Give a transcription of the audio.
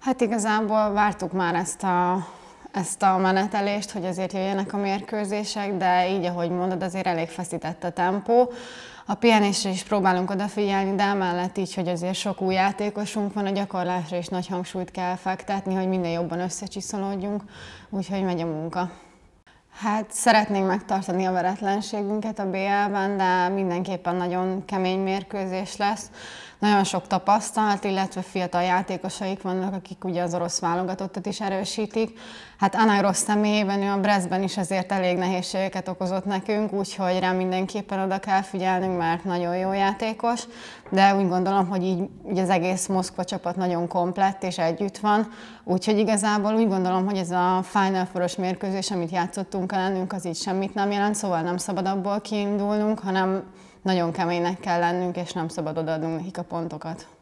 Hát igazából vártuk már ezt a, ezt a menetelést, hogy azért jöjjenek a mérkőzések, de így, ahogy mondod, azért elég feszített a tempó. A pihenésre is próbálunk odafigyelni, de emellett így, hogy azért sok új játékosunk van, a gyakorlásra is nagy hangsúlyt kell fektetni, hogy minél jobban összecsiszolódjunk, úgyhogy megy a munka. Hát szeretnénk megtartani a veretlenségünket a BL-ben, de mindenképpen nagyon kemény mérkőzés lesz. Nagyon sok tapasztalt, illetve fiatal játékosaik vannak, akik ugye az orosz válogatottat is erősítik. Hát Anna rossz személyében ő a Brezben is azért elég nehézségeket okozott nekünk, úgyhogy rá mindenképpen oda kell figyelnünk, mert nagyon jó játékos, de úgy gondolom, hogy így ugye az egész Moszkva csapat nagyon komplett és együtt van, úgyhogy igazából úgy gondolom, hogy ez a Final four mérkőzés, amit játszottunk munka lennünk, az így semmit nem jelent, szóval nem szabad abból kiindulnunk, hanem nagyon keménynek kell lennünk, és nem szabad odaadnunk nekik a pontokat.